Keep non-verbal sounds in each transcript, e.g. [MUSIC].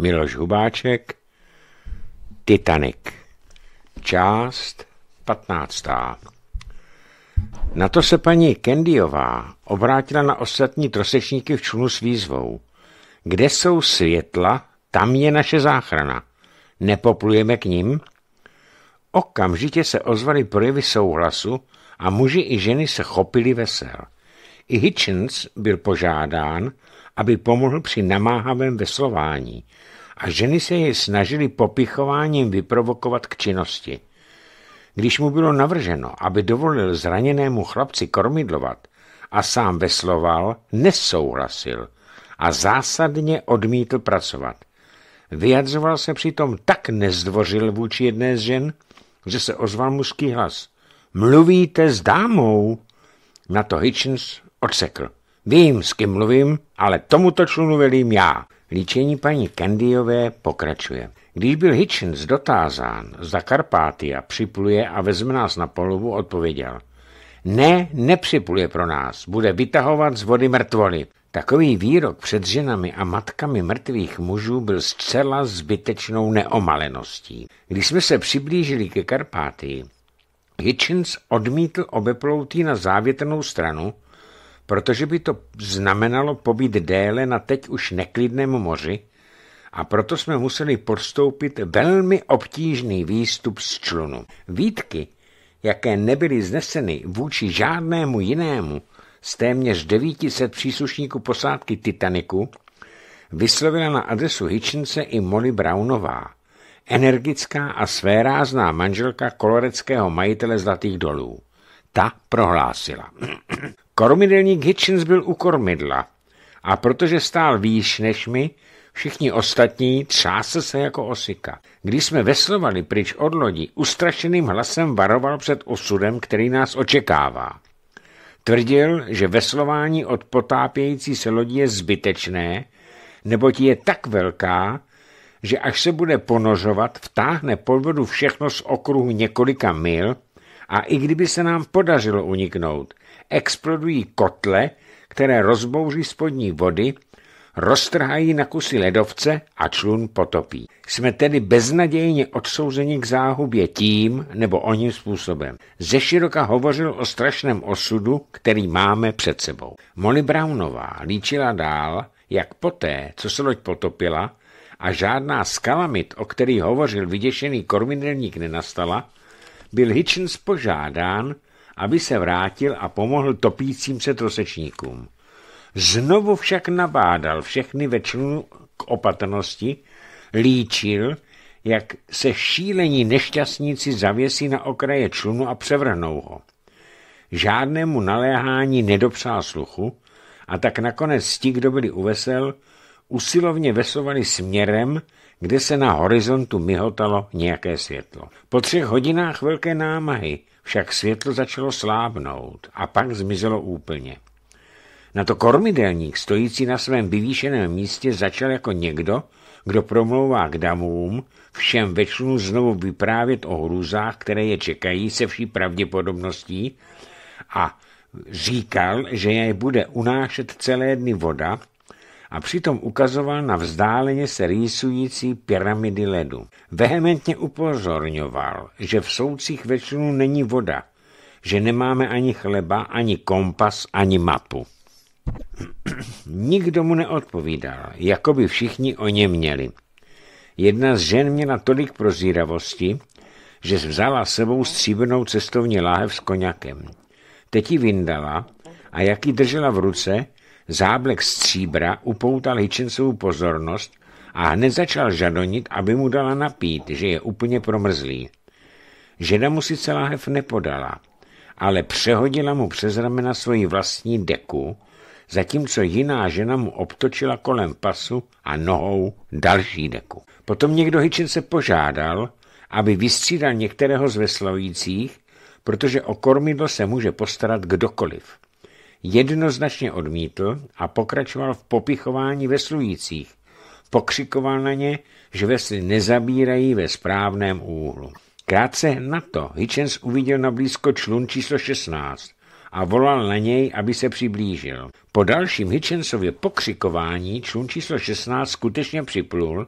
Miloš Hubáček, Titanic, část 15. Na to se paní Kendiová obrátila na ostatní trosečníky v člunu s výzvou. Kde jsou světla, tam je naše záchrana. Nepoplujeme k ním? Okamžitě se ozvaly projevy souhlasu a muži i ženy se chopili vesel. I Hitchens byl požádán, aby pomohl při namáhavém veslování – a ženy se jej snažily popichováním vyprovokovat k činnosti. Když mu bylo navrženo, aby dovolil zraněnému chlapci kormidlovat a sám vesloval, nesouhlasil a zásadně odmítl pracovat. Vyjadřoval se přitom tak nezdvořil vůči jedné z žen, že se ozval mužský hlas. Mluvíte s dámou? Na to Hitchens odsekl. Vím, s kým mluvím, ale tomuto člunu velím já. Líčení paní Kendiové pokračuje. Když byl Hitchens dotázán, zda Karpátia připluje a vezme nás na polovu, odpověděl. Ne, nepřipluje pro nás, bude vytahovat z vody mrtvoly. Takový výrok před ženami a matkami mrtvých mužů byl zcela zbytečnou neomaleností. Když jsme se přiblížili ke Karpátii, Hitchens odmítl obeploutí na závětrnou stranu, protože by to znamenalo pobyt déle na teď už neklidném moři a proto jsme museli podstoupit velmi obtížný výstup z člunu. Výtky, jaké nebyly zneseny vůči žádnému jinému z téměř 900 příslušníků posádky Titaniku, vyslovila na adresu Hitchinse i Molly Brownová, energická a svérázná manželka koloreckého majitele Zlatých dolů. Ta prohlásila. Kormidelník Hitchens byl u kormidla a protože stál výš než my, všichni ostatní třásl se jako osika. Když jsme veslovali pryč od lodi, ustrašeným hlasem varoval před osudem, který nás očekává. Tvrdil, že veslování od potápějící se lodi je zbytečné, neboť je tak velká, že až se bude ponožovat, vtáhne pod vodu všechno z okruhu několika mil a i kdyby se nám podařilo uniknout, explodují kotle, které rozbouří spodní vody, roztrhají na kusy ledovce a člun potopí. Jsme tedy beznadějně odsouzeni k záhubě tím nebo oním způsobem. Ze široka hovořil o strašném osudu, který máme před sebou. Molly Brownová líčila dál, jak poté, co se loď potopila, a žádná skalamit, o který hovořil vyděšený kormidelník nenastala, byl Hitchens požádán, aby se vrátil a pomohl topícím se trosečníkům. Znovu však nabádal všechny ve k opatrnosti, líčil, jak se šílení nešťastníci zavěsí na okraje člunu a převrhnou ho. Žádnému naléhání nedopřál sluchu a tak nakonec ti, kdo byli uvesel, usilovně vesovali směrem, kde se na horizontu myhotalo nějaké světlo. Po třech hodinách velké námahy však světlo začalo slábnout a pak zmizelo úplně. Na to kormidelník, stojící na svém vyvýšeném místě, začal jako někdo, kdo promlouvá k damům, všem večnu znovu vyprávět o hrůzách, které je čekají se vší pravděpodobností a říkal, že je bude unášet celé dny voda, a přitom ukazoval na vzdáleně se rýsující pyramidy ledu. Vehementně upozorňoval, že v soucích večerů není voda, že nemáme ani chleba, ani kompas, ani mapu. [CLEARS THROAT] Nikdo mu neodpovídal, jako by všichni o ně měli. Jedna z žen měla tolik prozíravosti, že vzala sebou stříbrnou cestovní láhev s koněkem. Teď ji vyndala a jak ji držela v ruce, Záblek stříbra upoutal Hitchensovu pozornost a hned začal žadonit, aby mu dala napít, že je úplně promrzlý. Žena mu si celá nepodala, ale přehodila mu přes ramena svoji vlastní deku, zatímco jiná žena mu obtočila kolem pasu a nohou další deku. Potom někdo Hitchense požádal, aby vystřídal některého z veslojících, protože o kormidlo se může postarat kdokoliv jednoznačně odmítl a pokračoval v popichování veslujících. Pokřikoval na ně, že vesly nezabírají ve správném úhlu. Krátce na to Hitchens uviděl na blízko člun číslo 16 a volal na něj, aby se přiblížil. Po dalším Hitchensově pokřikování člun číslo 16 skutečně připlul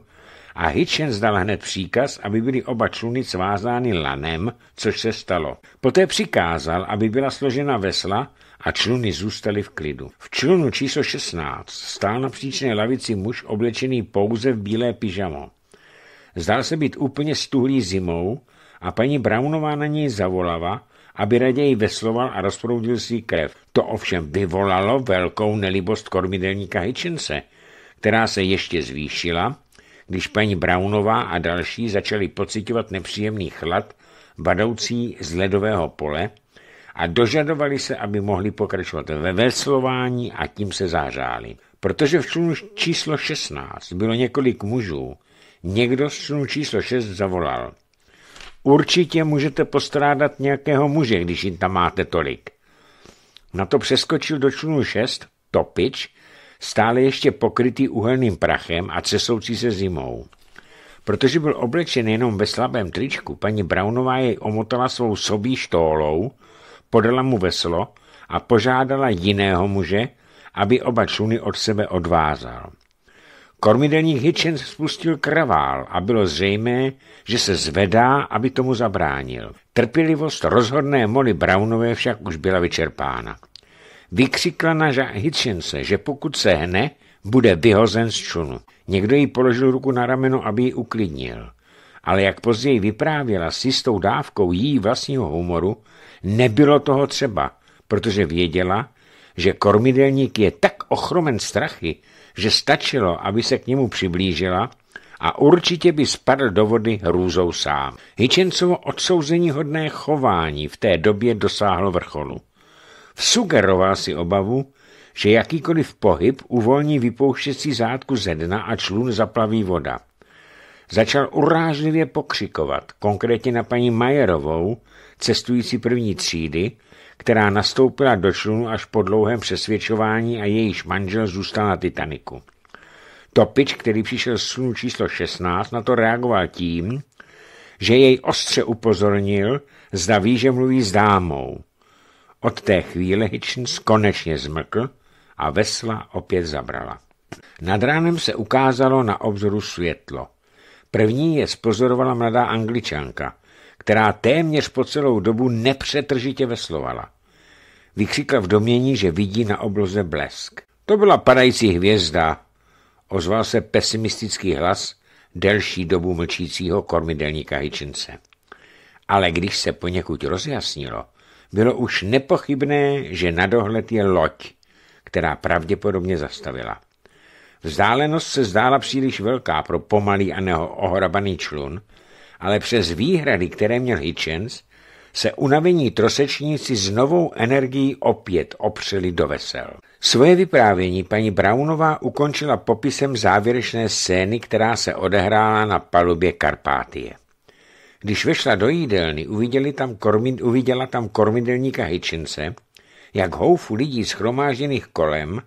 a Hitchens dal hned příkaz, aby byly oba čluny svázány lanem, což se stalo. Poté přikázal, aby byla složena vesla a čluny zůstaly v klidu. V člunu číslo 16 stál na příčné lavici muž oblečený pouze v bílé pyžamo. Zdál se být úplně stuhlý zimou a paní Brownová na něj zavolala, aby raději vesloval a rozproudil si krev. To ovšem vyvolalo velkou nelibost kormidelníka Hitchense, která se ještě zvýšila, když paní Brownová a další začali pocitovat nepříjemný chlad badoucí z ledového pole, a dožadovali se, aby mohli pokračovat ve veslování a tím se zářáli. Protože v člunu číslo 16 bylo několik mužů, někdo z člunu číslo 6 zavolal. Určitě můžete postrádat nějakého muže, když jim tam máte tolik. Na to přeskočil do člunu 6 topič, stále ještě pokrytý uhelným prachem a cesoucí se zimou. Protože byl oblečen jenom ve slabém tričku, paní Brownová jej omotala svou sobí štólou, podala mu veslo a požádala jiného muže, aby oba čluny od sebe odvázal. Kormidelník Hitchens spustil kravál a bylo zřejmé, že se zvedá, aby tomu zabránil. Trpělivost rozhodné Molly Brownové však už byla vyčerpána. Vykřikla na Hitchense, že pokud se hne, bude vyhozen z čunu. Někdo jí položil ruku na rameno, aby ji uklidnil ale jak později vyprávěla s jistou dávkou jí vlastního humoru, nebylo toho třeba, protože věděla, že kormidelník je tak ochromen strachy, že stačilo, aby se k němu přiblížila a určitě by spadl do vody hrůzou sám. Hyčencovo odsouzení hodné chování v té době dosáhlo vrcholu. Vsugeroval si obavu, že jakýkoliv pohyb uvolní vypouštěcí zátku ze dna a člun zaplaví voda. Začal urážlivě pokřikovat, konkrétně na paní Majerovou, cestující první třídy, která nastoupila do člunu až po dlouhém přesvědčování a jejíž manžel zůstal na Titaniku. Topič, který přišel z sunu číslo 16, na to reagoval tím, že jej ostře upozornil, zda ví, že mluví s dámou. Od té chvíle Hitchens konečně zmrkl a vesla opět zabrala. Nad ránem se ukázalo na obzoru světlo. První je spozorovala mladá angličanka, která téměř po celou dobu nepřetržitě veslovala. Vykřikla v domění, že vidí na obloze blesk. To byla padající hvězda, ozval se pesimistický hlas delší dobu mlčícího kormidelníka Hitchinse. Ale když se poněkud rozjasnilo, bylo už nepochybné, že na dohled je loď, která pravděpodobně zastavila. Vzdálenost se zdála příliš velká pro pomalý a neohrabaný člun, ale přes výhrady, které měl Hitchens, se unavení trosečníci s novou energií opět opřeli do vesel. Svoje vyprávění paní Brownová ukončila popisem závěrečné scény, která se odehrála na palubě Karpátie. Když vešla do jídelny, uviděli tam kormid, uviděla tam kormidelníka Hitchense, jak houfu lidí schromážděných kolem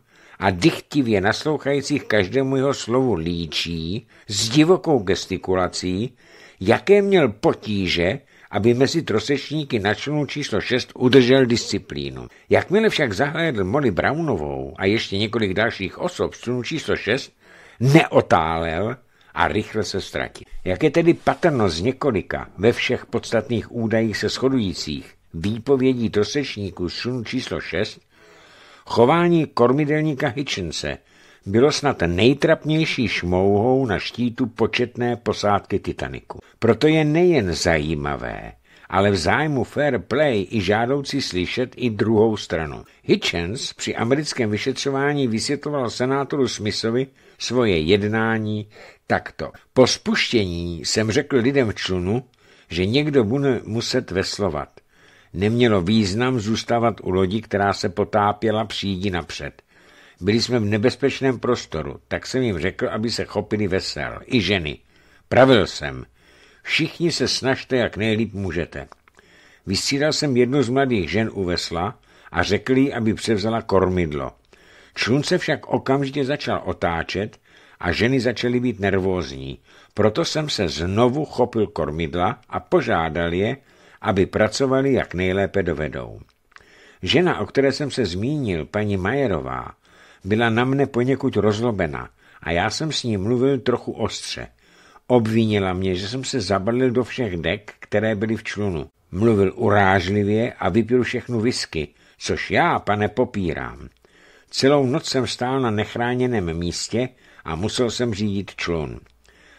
a dychtivě naslouchajících každému jeho slovu líčí s divokou gestikulací, jaké měl potíže, aby mezi trosečníky člunu číslo 6 udržel disciplínu. Jakmile však zahlédl Molly Brownovou a ještě několik dalších osob z člunu číslo 6, neotálel a rychle se ztratil. Jak je tedy patrno z několika ve všech podstatných údajích se shodujících výpovědí trosečníků z člunu číslo 6, Chování kormidelníka Hitchense bylo snad nejtrapnější šmouhou na štítu početné posádky Titaniku. Proto je nejen zajímavé, ale v zájmu fair play i žádoucí slyšet i druhou stranu. Hitchens při americkém vyšetřování vysvětloval senátoru Smithovi svoje jednání takto. Po spuštění jsem řekl lidem v člunu, že někdo bude muset veslovat. Nemělo význam zůstávat u lodi, která se potápěla přídi napřed. Byli jsme v nebezpečném prostoru, tak jsem jim řekl, aby se chopili vesel. I ženy. Pravil jsem. Všichni se snažte, jak nejlíp můžete. Vysílal jsem jednu z mladých žen u vesla a řekl jí, aby převzala kormidlo. Člun se však okamžitě začal otáčet a ženy začaly být nervózní. Proto jsem se znovu chopil kormidla a požádal je, aby pracovali jak nejlépe dovedou. Žena, o které jsem se zmínil, paní Majerová, byla na mne poněkud rozlobena a já jsem s ní mluvil trochu ostře. Obvinila mě, že jsem se zabalil do všech dek, které byly v člunu. Mluvil urážlivě a vypil všechnu whisky, což já, pane, popírám. Celou noc jsem stál na nechráněném místě a musel jsem řídit člun.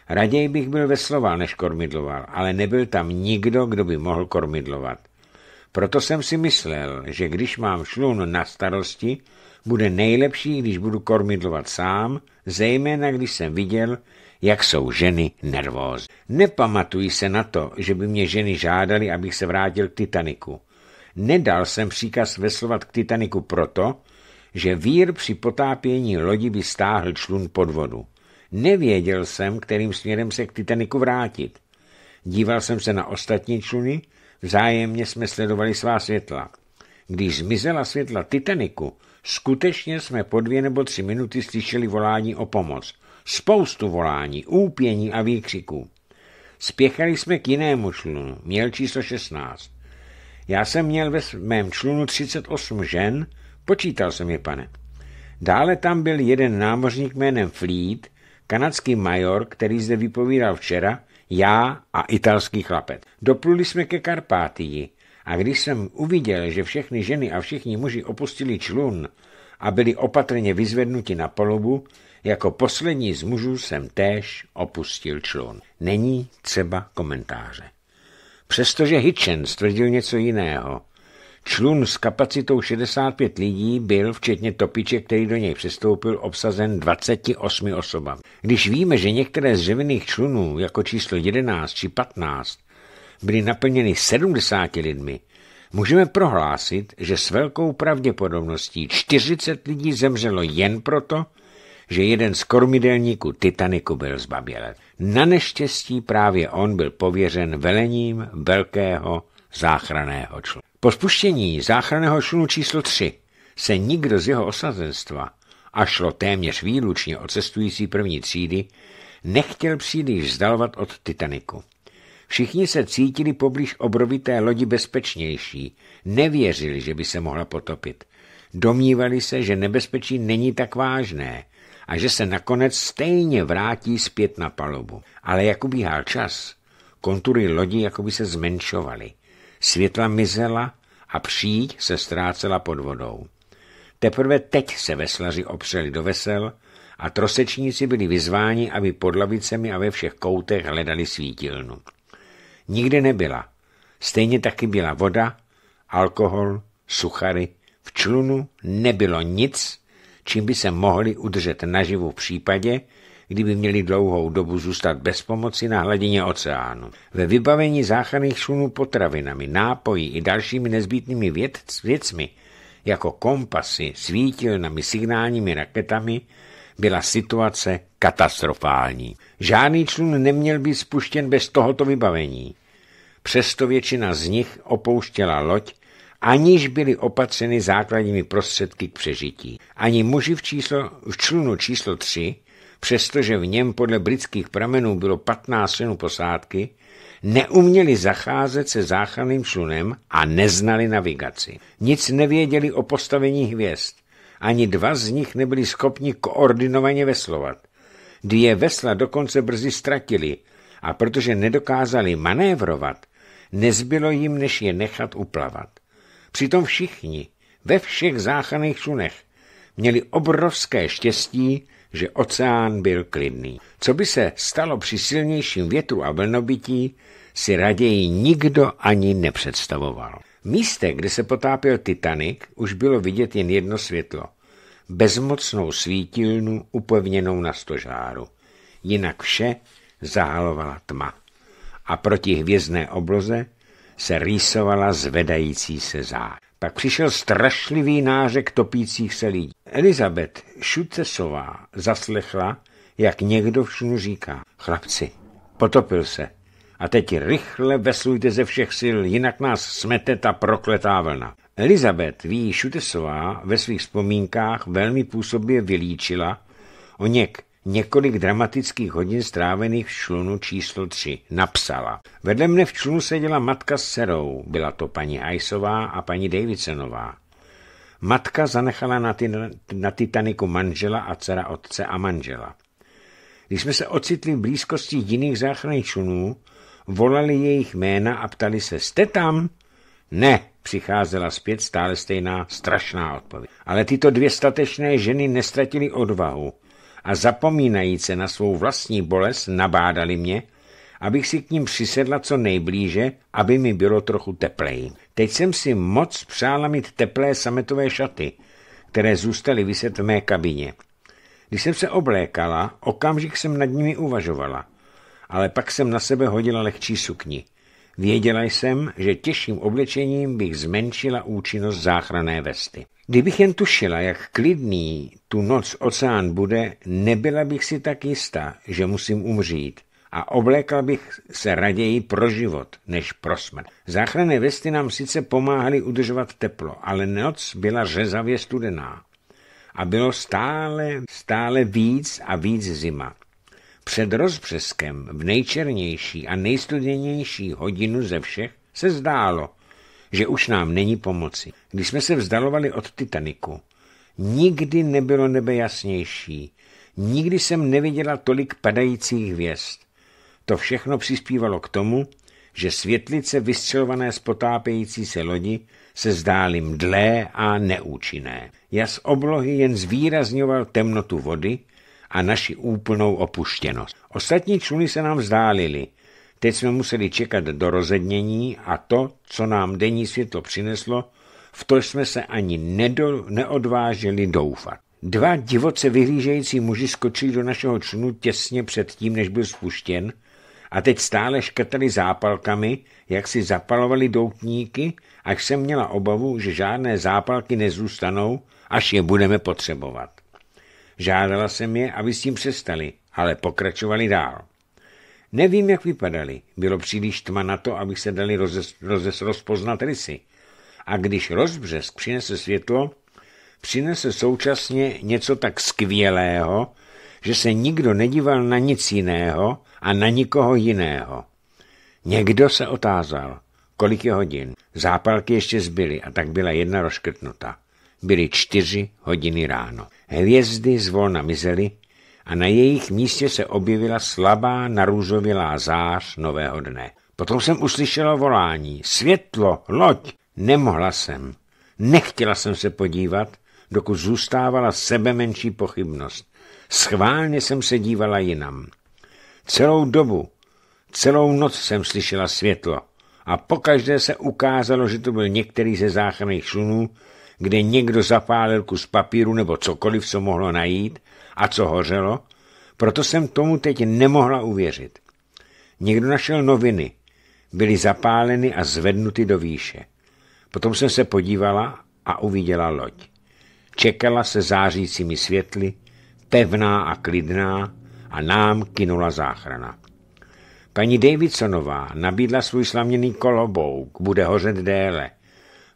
Raději bych byl vesloval, než kormidloval, ale nebyl tam nikdo, kdo by mohl kormidlovat. Proto jsem si myslel, že když mám člun na starosti, bude nejlepší, když budu kormidlovat sám, zejména když jsem viděl, jak jsou ženy nervózní. Nepamatuji se na to, že by mě ženy žádali, abych se vrátil k Titaniku. Nedal jsem příkaz veslovat k Titaniku proto, že vír při potápění lodi by stáhl člun pod vodu. Nevěděl jsem, kterým směrem se k Titaniku vrátit. Díval jsem se na ostatní čluny, vzájemně jsme sledovali svá světla. Když zmizela světla Titaniku, skutečně jsme po dvě nebo tři minuty slyšeli volání o pomoc. Spoustu volání, úpění a výkřiků. Spěchali jsme k jinému člunu, měl číslo 16. Já jsem měl ve mém člunu 38 žen, počítal jsem je, pane. Dále tam byl jeden námořník jménem Fleet, kanadský major, který zde vypovídal včera, já a italský chlapec. Dopluli jsme ke Karpátii a když jsem uviděl, že všechny ženy a všichni muži opustili člun a byli opatrně vyzvednuti na polubu, jako poslední z mužů jsem též opustil člun. Není třeba komentáře. Přestože Hitchens tvrdil něco jiného, Člun s kapacitou 65 lidí byl, včetně topiče, který do něj přistoupil, obsazen 28 osobami. Když víme, že některé z dřevěných člunů, jako číslo 11 či 15, byly naplněny 70 lidmi, můžeme prohlásit, že s velkou pravděpodobností 40 lidí zemřelo jen proto, že jeden z kormidelníků Titaniku byl zbabělec. Na neštěstí právě on byl pověřen velením velkého záchraného člunu. Po spuštění záchranného člunu číslo 3 se nikdo z jeho osazenstva, a šlo téměř výlučně o cestující první třídy, nechtěl příliš vzdalovat od Titaniku. Všichni se cítili poblíž obrovité lodi bezpečnější, nevěřili, že by se mohla potopit. Domnívali se, že nebezpečí není tak vážné a že se nakonec stejně vrátí zpět na palubu. Ale jak ubíhal čas, kontury lodi jakoby se zmenšovaly. Světla mizela a příď se ztrácela pod vodou. Teprve teď se veslaři opřeli do vesel a trosečníci byli vyzváni, aby pod lavicemi a ve všech koutech hledali svítilnu. Nikde nebyla. Stejně taky byla voda, alkohol, suchary. V člunu nebylo nic, čím by se mohli udržet naživu v případě, kdyby měli dlouhou dobu zůstat bez pomoci na hladině oceánu. Ve vybavení záchranných člunů potravinami, nápoji i dalšími nezbytnými věc, věcmi, jako kompasy, svítilnami, signálními raketami, byla situace katastrofální. Žádný člun neměl být spuštěn bez tohoto vybavení. Přesto většina z nich opouštěla loď, aniž byly opatřeny základními prostředky k přežití. Ani muži v, číslo, v člunu číslo 3 přestože v něm podle britských pramenů bylo 15 členů posádky, neuměli zacházet se záchranným člunem a neznali navigaci. Nic nevěděli o postavení hvězd. Ani dva z nich nebyli schopni koordinovaně veslovat. Dvě vesla dokonce brzy ztratili a protože nedokázali manévrovat, nezbylo jim, než je nechat uplavat. Přitom všichni, ve všech záchranných člunech, měli obrovské štěstí, že oceán byl klidný. Co by se stalo při silnějším větru a vlnobití, si raději nikdo ani nepředstavoval. Místo, kde se potápěl Titanic, už bylo vidět jen jedno světlo. Bezmocnou svítilnu upevněnou na stožáru. Jinak vše zahalovala tma. A proti hvězdné obloze se rýsovala zvedající se zář tak přišel strašlivý nářek topících se lidí. Elizabeth Šucesová zaslechla, jak někdo všunu říká. Chlapci, potopil se. A teď rychle veslujte ze všech sil, jinak nás smete ta prokletá vlna. Elizabeth V. Šutesová ve svých vzpomínkách velmi působě vylíčila o něk několik dramatických hodin strávených v člunu číslo 3. Napsala. Vedle mne v člunu seděla matka s serou. Byla to paní Ajsová a paní Davidsonová. Matka zanechala na, ty, na Titaniku manžela a dcera otce a manžela. Když jsme se ocitli v blízkosti jiných záchranných člunů, volali jejich jména a ptali se, jste tam? Ne, přicházela zpět stále stejná strašná odpověď. Ale tyto dvě statečné ženy nestratily odvahu a zapomínajíce na svou vlastní bolest nabádali mě, abych si k ním přisedla co nejblíže, aby mi bylo trochu tepleji. Teď jsem si moc přála mít teplé sametové šaty, které zůstaly vyset v mé kabině. Když jsem se oblékala, okamžik jsem nad nimi uvažovala, ale pak jsem na sebe hodila lehčí sukni. Věděla jsem, že těžším oblečením bych zmenšila účinnost záchranné vesty. Kdybych jen tušila, jak klidný tu noc oceán bude, nebyla bych si tak jistá, že musím umřít a oblékla bych se raději pro život než pro smrt. Záchranné vesty nám sice pomáhaly udržovat teplo, ale noc byla řezavě studená a bylo stále, stále víc a víc zima. Před rozbřeskem v nejčernější a nejstudenější hodinu ze všech se zdálo, že už nám není pomoci. Když jsme se vzdalovali od Titaniku, nikdy nebylo nebe jasnější, nikdy jsem neviděla tolik padajících hvězd. To všechno přispívalo k tomu, že světlice vystřelované z potápějící se lodi se zdály mdlé a neúčinné. Jas oblohy jen zvýrazňoval temnotu vody a naši úplnou opuštěnost. Ostatní čluny se nám vzdálili. Teď jsme museli čekat do rozednění a to, co nám denní světlo přineslo, v to jsme se ani nedo, neodvážili doufat. Dva divoce vyhlížející muži skočili do našeho člunu těsně před tím, než byl spuštěn a teď stále škrtali zápalkami, jak si zapalovali doutníky, až jsem měla obavu, že žádné zápalky nezůstanou, až je budeme potřebovat. Žádala jsem je, aby s tím přestali, ale pokračovali dál. Nevím, jak vypadali. Bylo příliš tma na to, aby se dali rozes, rozes, rozpoznat rysy. A když rozbřesk přinese světlo, přinese současně něco tak skvělého, že se nikdo nedíval na nic jiného a na nikoho jiného. Někdo se otázal, kolik je hodin. Zápalky ještě zbyly a tak byla jedna rozkrtnuta. Byly čtyři hodiny ráno. Hvězdy zvolna mizely a na jejich místě se objevila slabá narůzovělá zář nového dne. Potom jsem uslyšela volání. Světlo, loď! Nemohla jsem. Nechtěla jsem se podívat, dokud zůstávala sebe menší pochybnost. Schválně jsem se dívala jinam. Celou dobu, celou noc jsem slyšela světlo a pokaždé se ukázalo, že to byl některý ze záchranných člunů, kde někdo zapálil kus papíru nebo cokoliv, co mohlo najít a co hořelo, proto jsem tomu teď nemohla uvěřit. Někdo našel noviny, byly zapáleny a zvednuty do výše. Potom jsem se podívala a uviděla loď. Čekala se zářícími světly, pevná a klidná, a nám kinula záchrana. Paní Davidsonová nabídla svůj slaměný kolobouk, bude hořet déle,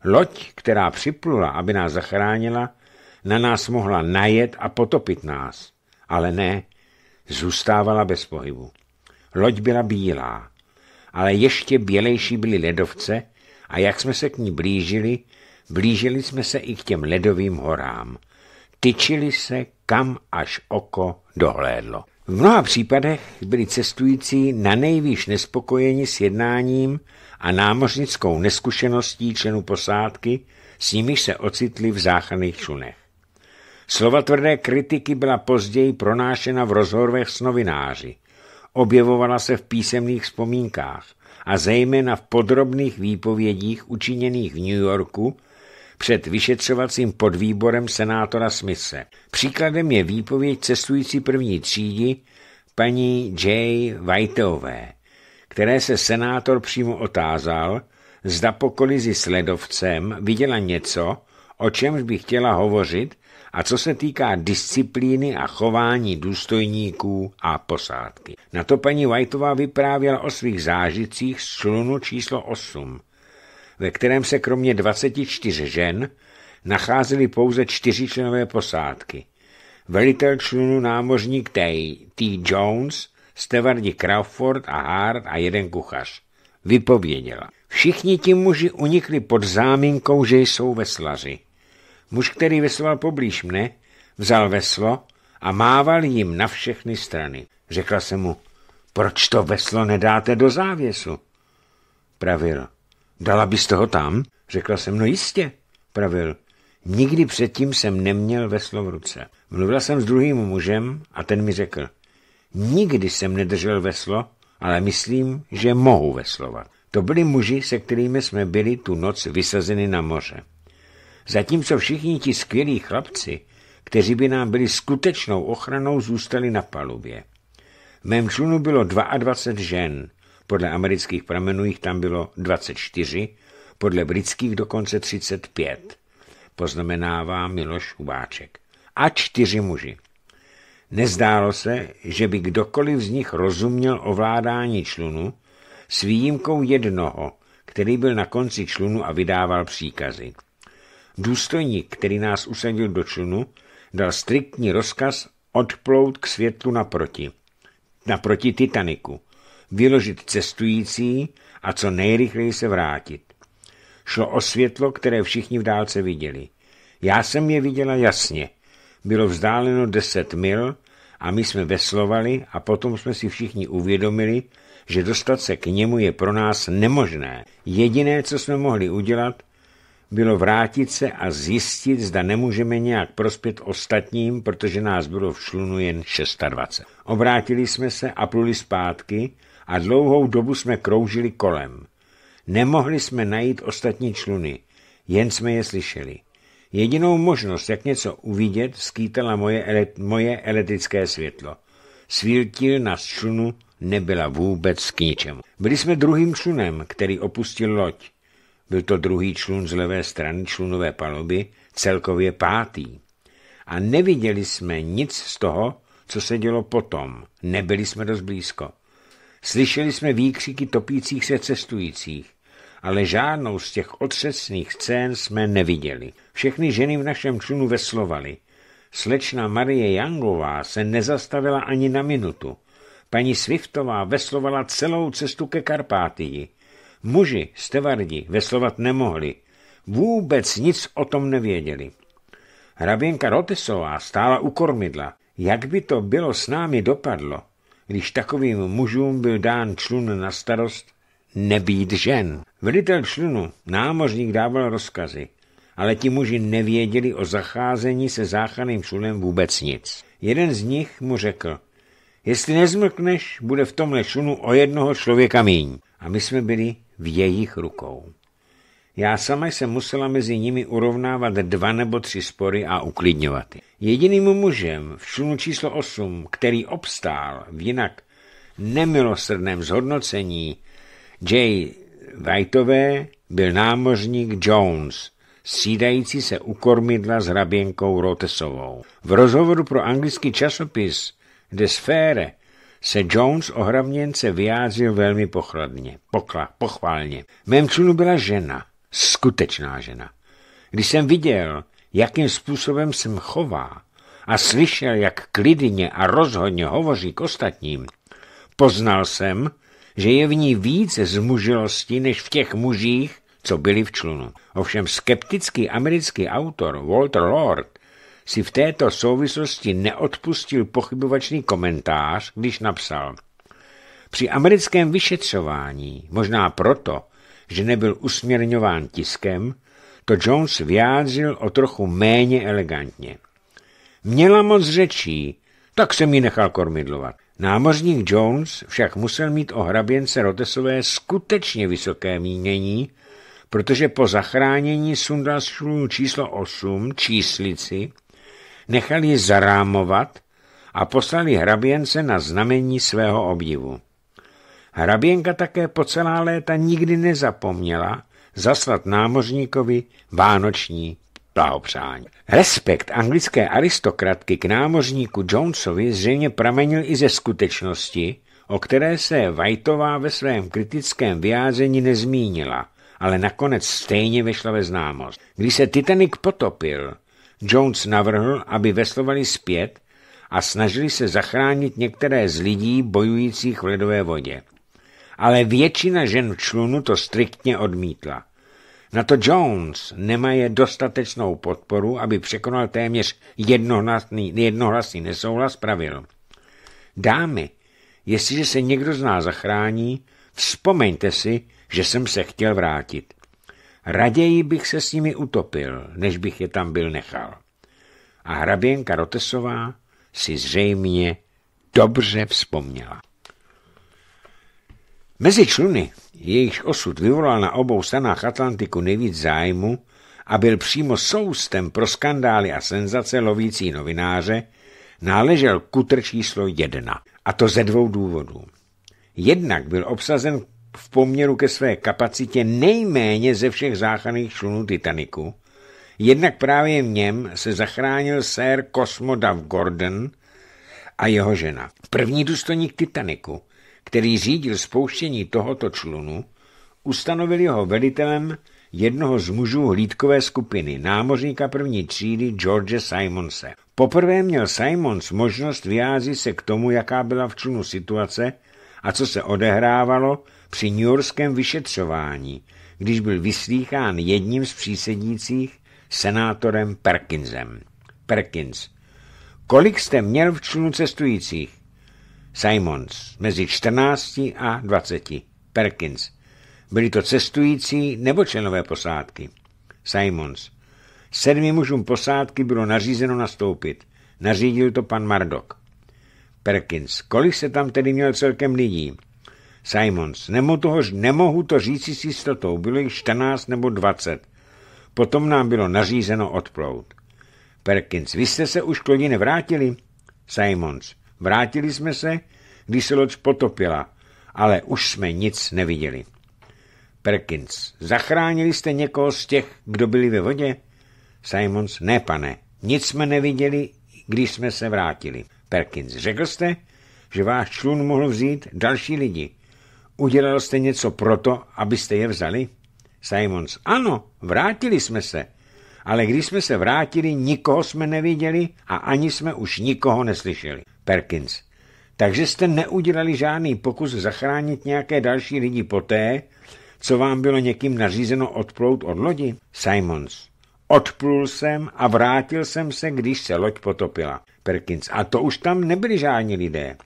Loď, která připlula, aby nás zachránila, na nás mohla najet a potopit nás. Ale ne, zůstávala bez pohybu. Loď byla bílá, ale ještě bělejší byly ledovce a jak jsme se k ní blížili, blížili jsme se i k těm ledovým horám. Tyčili se, kam až oko dohlédlo. V mnoha případech byli cestující na nejvýš nespokojeni s jednáním a námořnickou neskušeností členů posádky, s nimiž se ocitli v záchranných čunech. Slova tvrdé kritiky byla později pronášena v rozhorvech s novináři, objevovala se v písemných vzpomínkách a zejména v podrobných výpovědích učiněných v New Yorku před vyšetřovacím podvýborem senátora Smise. Příkladem je výpověď cestující první třídy paní J. Vajteové, které se senátor přímo otázal, zda po kolizi s ledovcem viděla něco, o čemž by chtěla hovořit a co se týká disciplíny a chování důstojníků a posádky. Na to paní Whiteová vyprávěla o svých zážitcích z člunu číslo 8, ve kterém se kromě 24 žen nacházeli pouze čtyři členové posádky. Velitel člunu námořník T. T. Jones stevardi Crawford a Hart a jeden kuchař. Vypověděla. Všichni ti muži unikli pod záminkou, že jsou veslaři. Muž, který vesloval poblíž mne, vzal veslo a mával jim na všechny strany. Řekla jsem mu, proč to veslo nedáte do závěsu? Pravil. Dala bys toho tam? Řekla jsem, no jistě. Pravil. Nikdy předtím jsem neměl veslo v ruce. Mluvila jsem s druhým mužem a ten mi řekl, Nikdy jsem nedržel veslo, ale myslím, že mohu veslovat. To byli muži, se kterými jsme byli tu noc vysazeni na moře. Zatímco všichni ti skvělí chlapci, kteří by nám byli skutečnou ochranou, zůstali na palubě. V mém člunu bylo 22 žen, podle amerických pramenů jich tam bylo 24, podle britských dokonce 35, poznamenává Miloš Hubáček. A čtyři muži. Nezdálo se, že by kdokoliv z nich rozuměl ovládání člunu, s výjimkou jednoho, který byl na konci člunu a vydával příkazy. Důstojník, který nás usadil do člunu, dal striktní rozkaz odplout k světlu naproti, naproti Titaniku, vyložit cestující a co nejrychleji se vrátit. Šlo o světlo, které všichni v dálce viděli. Já jsem je viděla jasně – bylo vzdáleno 10 mil a my jsme veslovali a potom jsme si všichni uvědomili, že dostat se k němu je pro nás nemožné. Jediné, co jsme mohli udělat, bylo vrátit se a zjistit, zda nemůžeme nějak prospět ostatním, protože nás bylo v člunu jen 26. Obrátili jsme se a pluli zpátky a dlouhou dobu jsme kroužili kolem. Nemohli jsme najít ostatní čluny, jen jsme je slyšeli. Jedinou možnost, jak něco uvidět, skýtala moje, moje elektrické světlo. Svítil na člunu nebyla vůbec k ničemu. Byli jsme druhým člunem, který opustil loď. Byl to druhý člun z levé strany člunové paluby, celkově pátý. A neviděli jsme nic z toho, co se dělo potom. Nebyli jsme dost blízko. Slyšeli jsme výkřiky topících se cestujících ale žádnou z těch otřesných scén jsme neviděli. Všechny ženy v našem člunu veslovaly. Slečna Marie Jangová se nezastavila ani na minutu. Paní Swiftová veslovala celou cestu ke Karpátii. Muži, stevardi, veslovat nemohli. Vůbec nic o tom nevěděli. Hraběnka Rotesová stála u kormidla. Jak by to bylo s námi dopadlo, když takovým mužům byl dán člun na starost nebýt žen. Velitel člunu, námořník dával rozkazy, ale ti muži nevěděli o zacházení se záchranným člunem vůbec nic. Jeden z nich mu řekl, jestli nezmlkneš, bude v tomhle člunu o jednoho člověka míň. A my jsme byli v jejich rukou. Já sama jsem musela mezi nimi urovnávat dva nebo tři spory a uklidňovat je. Jediným mužem v člunu číslo 8, který obstál v jinak nemilosrdném zhodnocení, J. Whiteové byl námořník Jones, střídající se u kormidla s hraběnkou Rotesovou. V rozhovoru pro anglický časopis The Sphere se Jones o hravněnce vyjádřil velmi pochladně, pokla, pochválně. mém člunu byla žena, skutečná žena. Když jsem viděl, jakým způsobem jsem chová a slyšel, jak klidně a rozhodně hovoří k ostatním, poznal jsem, že je v ní víc zmužilosti než v těch mužích, co byli v člunu. Ovšem skeptický americký autor Walter Lord si v této souvislosti neodpustil pochybovačný komentář, když napsal Při americkém vyšetřování, možná proto, že nebyl usměrňován tiskem, to Jones vyjádřil o trochu méně elegantně. Měla moc řečí, tak jsem ji nechal kormidlovat. Námořník Jones však musel mít o hraběnce Rotesové skutečně vysoké mínění, protože po zachránění sundal z číslo 8 číslici, nechal ji zarámovat a poslali hraběnce na znamení svého obdivu. Hraběnka také po celá léta nikdy nezapomněla zaslat námořníkovi vánoční blahopřání. Respekt anglické aristokratky k námořníku Jonesovi zřejmě pramenil i ze skutečnosti, o které se Whiteová ve svém kritickém vyjádření nezmínila, ale nakonec stejně vešla ve známost. Když se Titanic potopil, Jones navrhl, aby veslovali zpět a snažili se zachránit některé z lidí bojujících v ledové vodě. Ale většina žen v člunu to striktně odmítla. Na to Jones nemá je dostatečnou podporu, aby překonal téměř jednohlasný, jednohlasný nesouhlas pravil. Dámy, jestliže se někdo z nás zachrání, vzpomeňte si, že jsem se chtěl vrátit. Raději bych se s nimi utopil, než bych je tam byl nechal. A hraběnka Rotesová si zřejmě dobře vzpomněla. Mezi čluny, jejichž osud vyvolal na obou stranách Atlantiku nejvíc zájmu a byl přímo soustem pro skandály a senzace lovící novináře, náležel kutr číslo jedna. A to ze dvou důvodů. Jednak byl obsazen v poměru ke své kapacitě nejméně ze všech záchranných člunů Titaniku, jednak právě v něm se zachránil sér Cosmo Dav Gordon a jeho žena. První důstojník Titaniku, který řídil spouštění tohoto člunu, ustanovili ho velitelem jednoho z mužů hlídkové skupiny, námořníka první třídy George Simonse. Poprvé měl Simons možnost vyjádřit se k tomu, jaká byla v člunu situace a co se odehrávalo při newyorském vyšetřování, když byl vyslýchán jedním z přísedících senátorem Perkinsem. Perkins. Kolik jste měl v člunu cestujících? Simons mezi 14 a 20, Perkins. Byli to cestující nebo členové posádky? Simons. Sedmi mužům posádky bylo nařízeno nastoupit. Nařídil to pan Mardok. Perkins. Kolik se tam tedy měl celkem lidí? Simons. Nemohu, toho, nemohu to říci s jistotou. Bylo jich 14 nebo 20. Potom nám bylo nařízeno odplout. Perkins. Vy jste se už k lodi nevrátili? Simons. Vrátili jsme se, když se loď potopila, ale už jsme nic neviděli. Perkins, zachránili jste někoho z těch, kdo byli ve vodě? Simons, ne pane, nic jsme neviděli, když jsme se vrátili. Perkins, řekl jste, že váš člun mohl vzít další lidi. Udělal jste něco proto, abyste je vzali? Simons, ano, vrátili jsme se. Ale když jsme se vrátili, nikoho jsme neviděli a ani jsme už nikoho neslyšeli. Perkins. Takže jste neudělali žádný pokus zachránit nějaké další lidi poté, co vám bylo někým nařízeno odplout od lodi? Simons. Odplul jsem a vrátil jsem se, když se loď potopila. Perkins. A to už tam nebyli žádní lidé.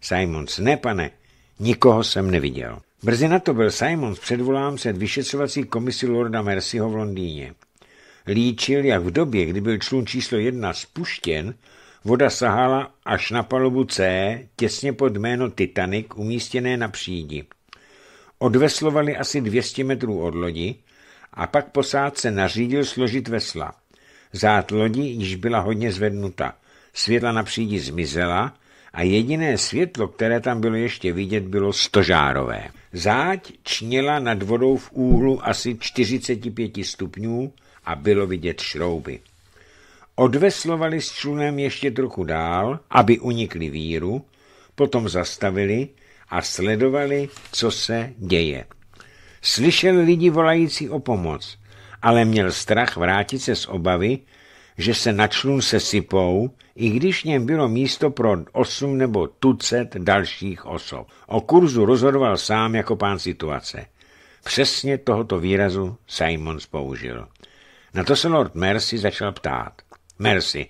Simons. Ne, pane, nikoho jsem neviděl. Brzy na to byl Simons předvolám se vyšetřovací komisi Lorda Mercyho v Londýně. Líčil, jak v době, kdy byl člun číslo jedna spuštěn, Voda sahala až na palubu C, těsně pod jméno Titanic, umístěné na přídi. Odveslovali asi 200 metrů od lodi a pak posádce nařídil složit vesla. Zát lodi již byla hodně zvednuta. Světla na přídi zmizela a jediné světlo, které tam bylo ještě vidět, bylo stožárové. Záď čněla nad vodou v úhlu asi 45 stupňů a bylo vidět šrouby odveslovali s člunem ještě trochu dál, aby unikli víru, potom zastavili a sledovali, co se děje. Slyšel lidi volající o pomoc, ale měl strach vrátit se z obavy, že se na člun sesypou, i když něm bylo místo pro osm nebo tucet dalších osob. O kurzu rozhodoval sám jako pán situace. Přesně tohoto výrazu Simons použil. Na to se Lord Mercy začal ptát. Mercy,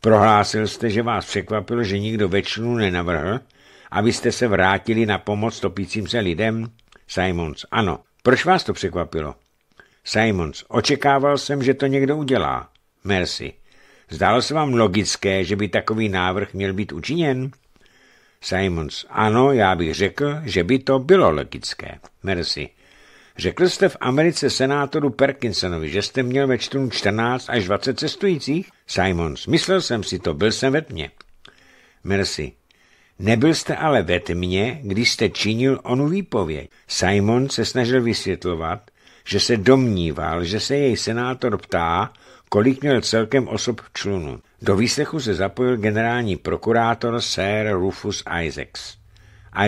prohlásil jste, že vás překvapilo, že nikdo večnu nenavrhl, abyste se vrátili na pomoc topícím se lidem? Simons, ano. Proč vás to překvapilo? Simons, očekával jsem, že to někdo udělá. Mercy, zdálo se vám logické, že by takový návrh měl být učiněn? Simons, ano, já bych řekl, že by to bylo logické. Mercy, Řekl jste v Americe senátoru Perkinsonovi, že jste měl ve čtunu 14 až 20 cestujících? Simons, myslel jsem si to, byl jsem ve tmě. Mercy, nebyl jste ale ve tmě, když jste činil onu výpověď. Simon se snažil vysvětlovat, že se domníval, že se jej senátor ptá, kolik měl celkem osob v člunu. Do výslechu se zapojil generální prokurátor Sir Rufus Isaacs.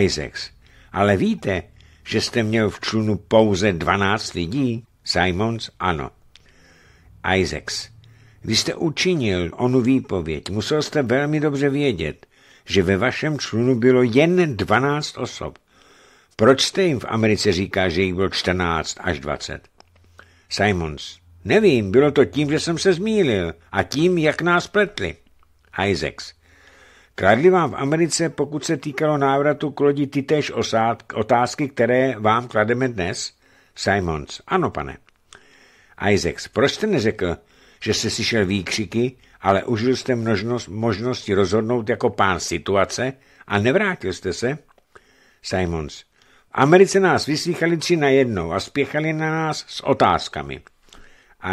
Isaacs, ale víte, že jste měl v člunu pouze 12 lidí? Simons, ano. Isaacs, vy jste učinil onu výpověď, musel jste velmi dobře vědět, že ve vašem člunu bylo jen 12 osob. Proč jste jim v Americe říká, že jich bylo 14 až 20? Simons, nevím, bylo to tím, že jsem se zmýlil a tím, jak nás pletli. Isaacs, Kladli vám v Americe, pokud se týkalo návratu k lodi tytéž otázky, které vám klademe dnes? Simons. Ano, pane. Isaacs. Proč jste neřekl, že jste slyšel výkřiky, ale užil jste množnost, možnosti rozhodnout jako pán situace a nevrátil jste se? Simons. V Americe nás vyslýchali tři na jednou a spěchali na nás s otázkami.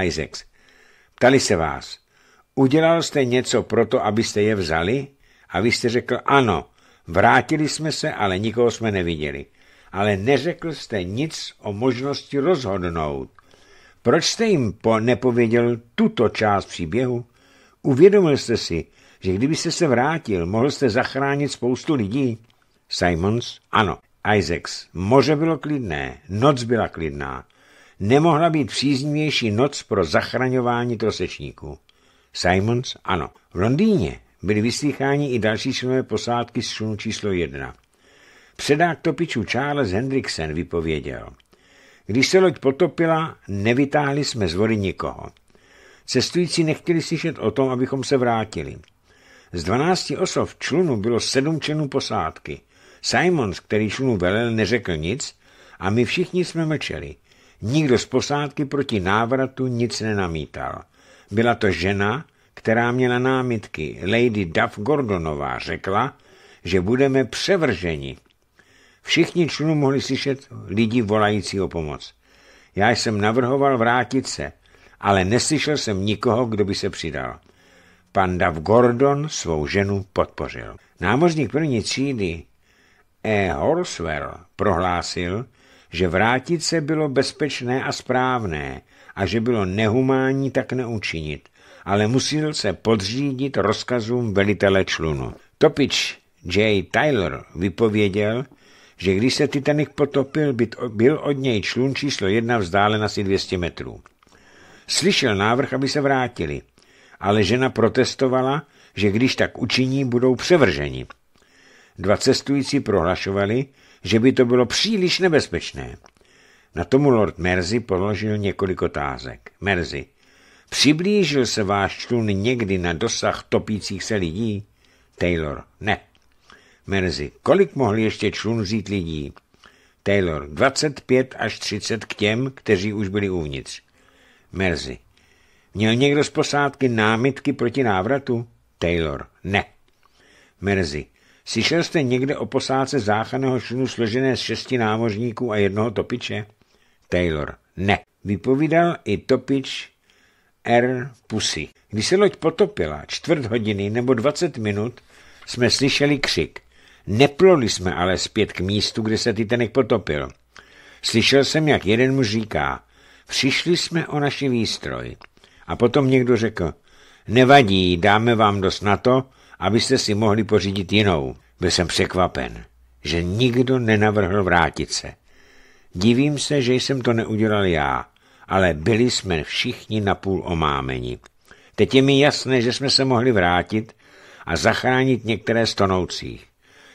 Isaacs. Ptali se vás, udělal jste něco proto, abyste je vzali? A vy jste řekl, ano, vrátili jsme se, ale nikoho jsme neviděli. Ale neřekl jste nic o možnosti rozhodnout. Proč jste jim po nepověděl tuto část příběhu? Uvědomil jste si, že kdybyste se vrátil, mohl jste zachránit spoustu lidí? Simons, ano. Isaacs, moře bylo klidné, noc byla klidná. Nemohla být příznivější noc pro zachraňování trosečníků. Simons, ano. V Londýně byli vyslycháni i další členové posádky z člunu číslo 1. Předák topičů Charles Hendriksen vypověděl. Když se loď potopila, nevytáhli jsme z vody nikoho. Cestující nechtěli slyšet o tom, abychom se vrátili. Z 12 osob člunu bylo sedm členů posádky. Simons, který člunu velel, neřekl nic a my všichni jsme mlčeli. Nikdo z posádky proti návratu nic nenamítal. Byla to žena, která měla námitky, Lady Duff Gordonová, řekla, že budeme převrženi. Všichni členů mohli slyšet lidi volající o pomoc. Já jsem navrhoval vrátit se, ale neslyšel jsem nikoho, kdo by se přidal. Pan Dav Gordon svou ženu podpořil. Námořník první třídy E. Horswell prohlásil, že vrátit se bylo bezpečné a správné a že bylo nehumání tak neučinit, ale musel se podřídit rozkazům velitele člunu. Topič J. Tyler vypověděl, že když se Titanic potopil, byl od něj člun číslo jedna vzdálen asi 200 metrů. Slyšel návrh, aby se vrátili, ale žena protestovala, že když tak učiní, budou převrženi. Dva cestující prohlašovali, že by to bylo příliš nebezpečné. Na tomu Lord Merzi položil několik otázek. Merzi, Přiblížil se váš člun někdy na dosah topících se lidí? Taylor, ne. Merzi, kolik mohl ještě člun vzít lidí? Taylor, 25 až 30 k těm, kteří už byli uvnitř. Merzi, měl někdo z posádky námitky proti návratu? Taylor, ne. Merzi, slyšel jste někde o posádce záchranného člunu složené z šesti námořníků a jednoho topiče? Taylor, ne. Vypovídal i topič R. Pusy. Když se loď potopila čtvrt hodiny nebo dvacet minut, jsme slyšeli křik. Neploli jsme ale zpět k místu, kde se Titanic potopil. Slyšel jsem, jak jeden muž říká, přišli jsme o naši výstroj. A potom někdo řekl, nevadí, dáme vám dost na to, abyste si mohli pořídit jinou. Byl jsem překvapen, že nikdo nenavrhl vrátit se. Divím se, že jsem to neudělal já ale byli jsme všichni napůl omámeni. Teď je mi jasné, že jsme se mohli vrátit a zachránit některé stonoucích.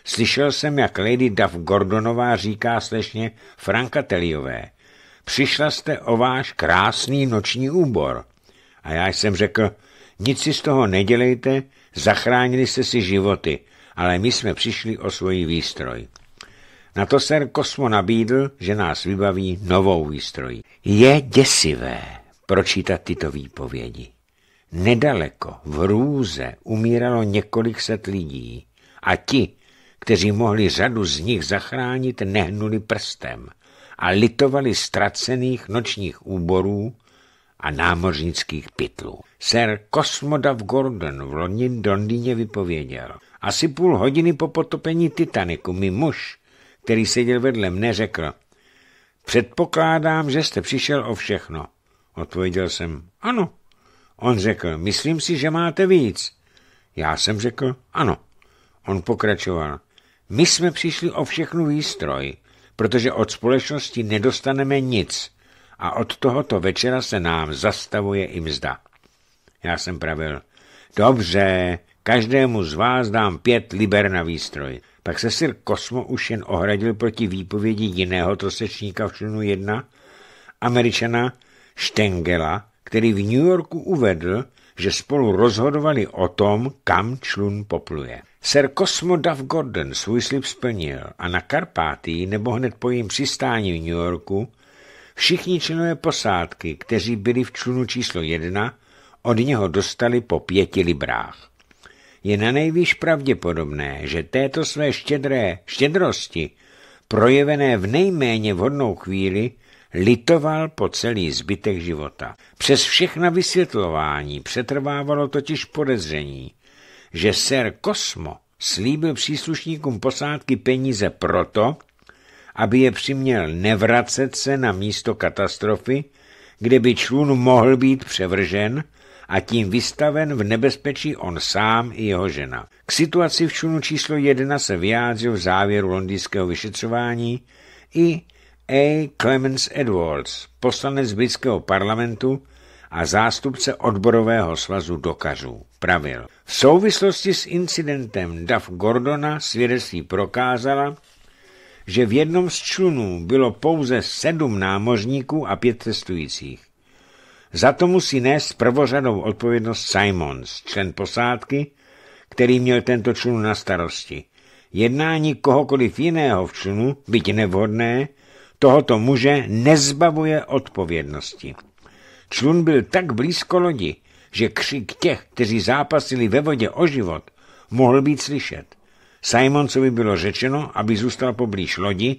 Slyšel jsem, jak Lady Duff Gordonová říká slešně Franka Teliové. Přišla jste o váš krásný noční úbor. A já jsem řekl, nic si z toho nedělejte, zachránili jste si životy, ale my jsme přišli o svůj výstroj. Na to Ser Kosmo nabídl, že nás vybaví novou výstrojí. Je děsivé pročítat tyto výpovědi. Nedaleko v růze umíralo několik set lidí a ti, kteří mohli řadu z nich zachránit, nehnuli prstem a litovali ztracených nočních úborů a námořnických pytlů. Sir Cosmodav Gordon v Londýně vypověděl. Asi půl hodiny po potopení Titaniku mi muž, který seděl vedle mne, řekl. Předpokládám, že jste přišel o všechno. Odpověděl jsem. Ano. On řekl, myslím si, že máte víc. Já jsem řekl, ano. On pokračoval. My jsme přišli o všechnu výstroj, protože od společnosti nedostaneme nic a od tohoto večera se nám zastavuje i mzda. Já jsem pravil, dobře, každému z vás dám pět liber na výstroj. Pak se Sir Kosmo už jen ohradil proti výpovědi jiného trosečníka v člunu 1, američana Stengela, který v New Yorku uvedl, že spolu rozhodovali o tom, kam člun popluje. Sir Cosmo Duff Gordon svůj slib splnil a na Karpátii nebo hned po jejím přistání v New Yorku všichni členové posádky, kteří byli v člunu číslo jedna, od něho dostali po pěti librách je na nejvýš pravděpodobné, že této své štědré štědrosti, projevené v nejméně vhodnou chvíli, litoval po celý zbytek života. Přes všechna vysvětlování přetrvávalo totiž podezření, že ser Kosmo slíbil příslušníkům posádky peníze proto, aby je přiměl nevracet se na místo katastrofy, kde by člun mohl být převržen a tím vystaven v nebezpečí on sám i jeho žena. K situaci v člunu číslo 1 se vyjádřil v závěru londýnského vyšetřování i A. Clemens Edwards, poslanec britského parlamentu a zástupce odborového svazu dokařů. Pravil. V souvislosti s incidentem Duff Gordona svědectví prokázala, že v jednom z člunů bylo pouze sedm námořníků a pět cestujících. Za to musí nést prvořadou odpovědnost Simons, člen posádky, který měl tento člun na starosti. Jednání kohokoliv jiného v člunu, byť nevhodné, tohoto muže nezbavuje odpovědnosti. Člun byl tak blízko lodi, že křik těch, kteří zápasili ve vodě o život, mohl být slyšet. Simoncovi bylo řečeno, aby zůstal poblíž lodi,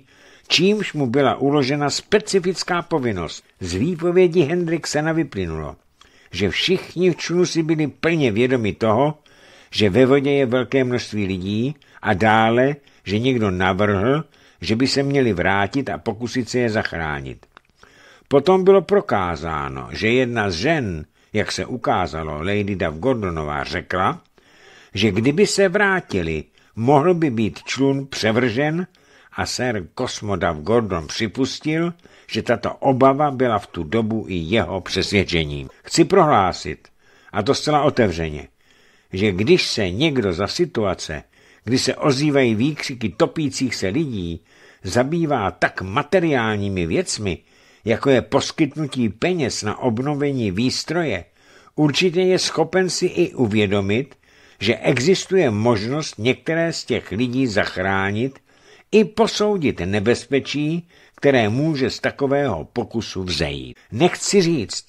čímž mu byla uložena specifická povinnost. Z výpovědi Hendriksena vyplynulo, že všichni člusi byli plně vědomi toho, že ve vodě je velké množství lidí a dále, že někdo navrhl, že by se měli vrátit a pokusit se je zachránit. Potom bylo prokázáno, že jedna z žen, jak se ukázalo, Lady Duff Gordonová řekla, že kdyby se vrátili, mohl by být člun převržen a sér kosmodav Gordon připustil, že tato obava byla v tu dobu i jeho přesvědčením. Chci prohlásit, a to zcela otevřeně, že když se někdo za situace, kdy se ozývají výkřiky topících se lidí, zabývá tak materiálními věcmi, jako je poskytnutí peněz na obnovení výstroje, určitě je schopen si i uvědomit, že existuje možnost některé z těch lidí zachránit i posoudit nebezpečí, které může z takového pokusu vzejít. Nechci říct,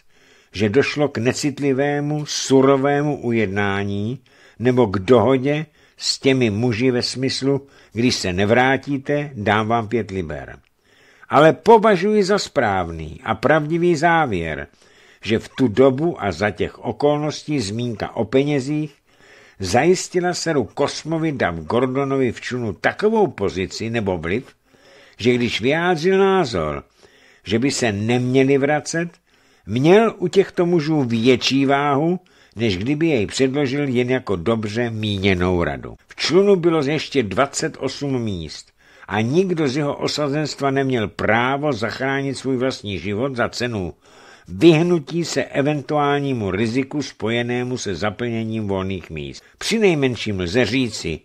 že došlo k necitlivému, surovému ujednání nebo k dohodě s těmi muži ve smyslu, když se nevrátíte, dám vám pět liber. Ale považuji za správný a pravdivý závěr, že v tu dobu a za těch okolností zmínka o penězích zajistila seru Kosmovi Dav Gordonovi v čunu takovou pozici nebo vliv, že když vyjádřil názor, že by se neměli vracet, měl u těchto mužů větší váhu, než kdyby jej předložil jen jako dobře míněnou radu. V člunu bylo ještě 28 míst a nikdo z jeho osazenstva neměl právo zachránit svůj vlastní život za cenu vyhnutí se eventuálnímu riziku spojenému se zaplněním volných míst. Při nejmenším lze říci,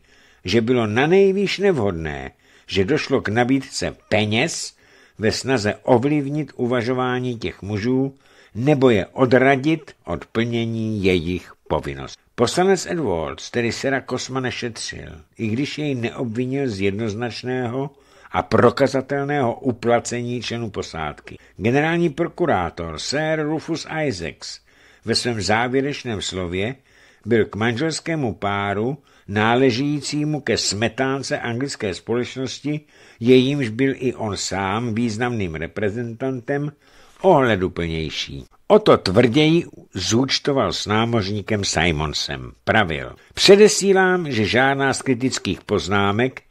že bylo na nejvýš nevhodné, že došlo k nabídce peněz ve snaze ovlivnit uvažování těch mužů nebo je odradit od plnění jejich povinnost. Poslanec Edwards který Sera Kosma nešetřil, i když jej neobvinil z jednoznačného a prokazatelného uplacení členů posádky. Generální prokurátor Sir Rufus Isaacs ve svém závěrečném slově byl k manželskému páru náležícímu ke smetánce anglické společnosti, jejímž byl i on sám významným reprezentantem, ohleduplnější. O to tvrději zúčtoval s námořníkem Simonsem. Pravil. Předesílám, že žádná z kritických poznámek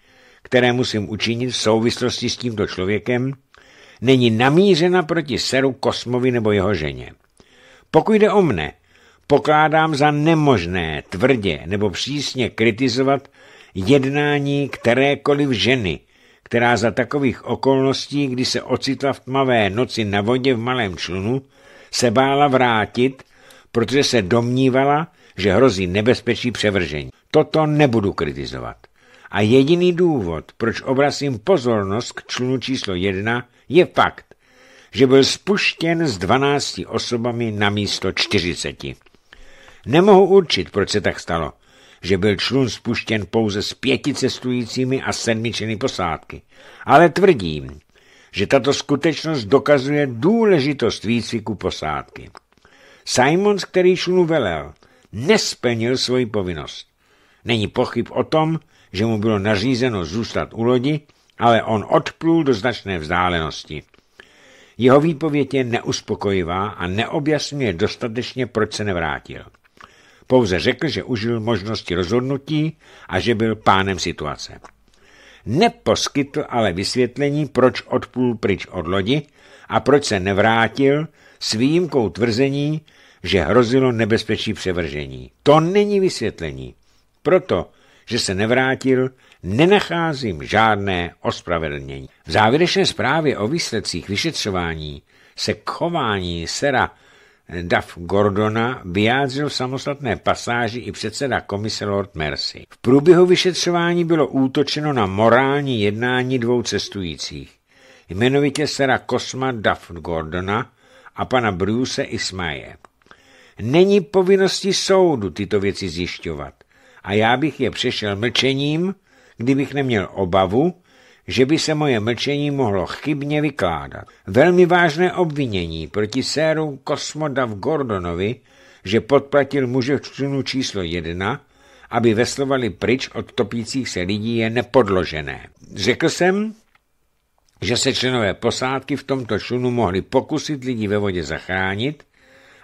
které musím učinit v souvislosti s tímto člověkem, není namířena proti Seru Kosmovi nebo jeho ženě. Pokud jde o mne, pokládám za nemožné tvrdě nebo přísně kritizovat jednání kterékoliv ženy, která za takových okolností, kdy se ocitla v tmavé noci na vodě v malém člunu, se bála vrátit, protože se domnívala, že hrozí nebezpečí převržení. Toto nebudu kritizovat. A jediný důvod, proč obracím pozornost k člunu číslo jedna, je fakt, že byl spuštěn s 12 osobami na místo 40. Nemohu určit, proč se tak stalo, že byl člun spuštěn pouze s pěti cestujícími a sedmi členy posádky, ale tvrdím, že tato skutečnost dokazuje důležitost výcviku posádky. Simons, který člunu velel, nesplnil svoji povinnost. Není pochyb o tom, že mu bylo nařízeno zůstat u lodi, ale on odplul do značné vzdálenosti. Jeho výpověď je neuspokojivá a neobjasňuje dostatečně, proč se nevrátil. Pouze řekl, že užil možnosti rozhodnutí a že byl pánem situace. Neposkytl ale vysvětlení, proč odplul pryč od lodi a proč se nevrátil s výjimkou tvrzení, že hrozilo nebezpečí převržení. To není vysvětlení. Proto že se nevrátil, nenacházím žádné ospravedlnění. V závěrečné zprávě o výsledcích vyšetřování se k chování sera Duff Gordona vyjádřil v samostatné pasáži i předseda komise Lord Mercy. V průběhu vyšetřování bylo útočeno na morální jednání dvou cestujících, jmenovitě sera Kosma Duff Gordona a pana Bruce Ismaje. Není povinností soudu tyto věci zjišťovat a já bych je přešel mlčením, kdybych neměl obavu, že by se moje mlčení mohlo chybně vykládat. Velmi vážné obvinění proti séru Kosmodav Gordonovi, že podplatil muže v činu číslo jedna, aby veslovali pryč od topících se lidí, je nepodložené. Řekl jsem, že se členové posádky v tomto člunu mohli pokusit lidi ve vodě zachránit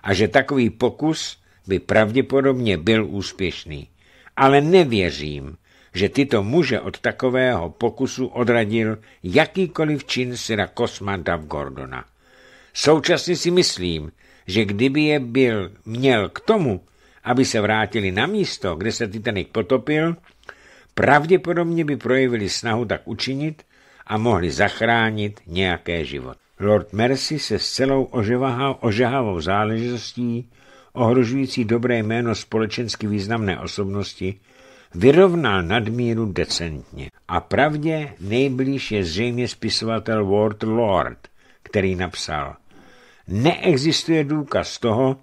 a že takový pokus by pravděpodobně byl úspěšný ale nevěřím, že tyto muže od takového pokusu odradil jakýkoliv čin syna Kosma Dav Gordona. Současně si myslím, že kdyby je byl měl k tomu, aby se vrátili na místo, kde se Titanic potopil, pravděpodobně by projevili snahu tak učinit a mohli zachránit nějaké život. Lord Mercy se s celou ožehavou záležitostí ohrožující dobré jméno společensky významné osobnosti, vyrovnal nadmíru decentně. A pravdě nejblíž je zřejmě spisovatel Ward Lord, který napsal Neexistuje důkaz toho,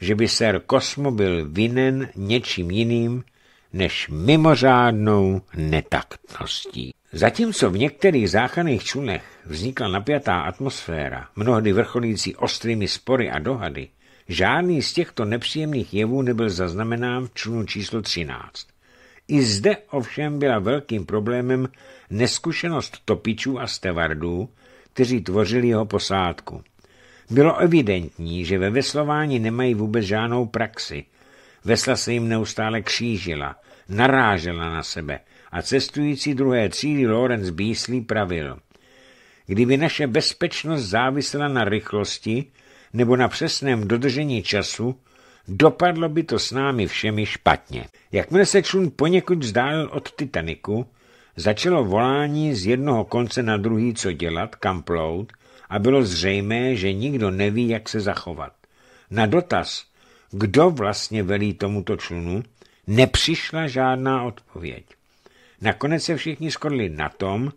že by Sir Cosmo byl vinen něčím jiným než mimořádnou netaktností. Zatímco v některých záchranných člunech vznikla napjatá atmosféra, mnohdy vrcholící ostrými spory a dohady, Žádný z těchto nepříjemných jevů nebyl zaznamenán v člunu číslo 13. I zde ovšem byla velkým problémem neskušenost topičů a stevardů, kteří tvořili jeho posádku. Bylo evidentní, že ve veslování nemají vůbec žádnou praxi. Vesla se jim neustále křížila, narážela na sebe a cestující druhé třídy Lorenz Beasley pravil. Kdyby naše bezpečnost závisela na rychlosti, nebo na přesném dodržení času, dopadlo by to s námi všemi špatně. Jakmile se člun poněkud vzdálil od Titaniku, začalo volání z jednoho konce na druhý, co dělat, kam plout, a bylo zřejmé, že nikdo neví, jak se zachovat. Na dotaz, kdo vlastně velí tomuto člunu, nepřišla žádná odpověď. Nakonec se všichni skorli na tom,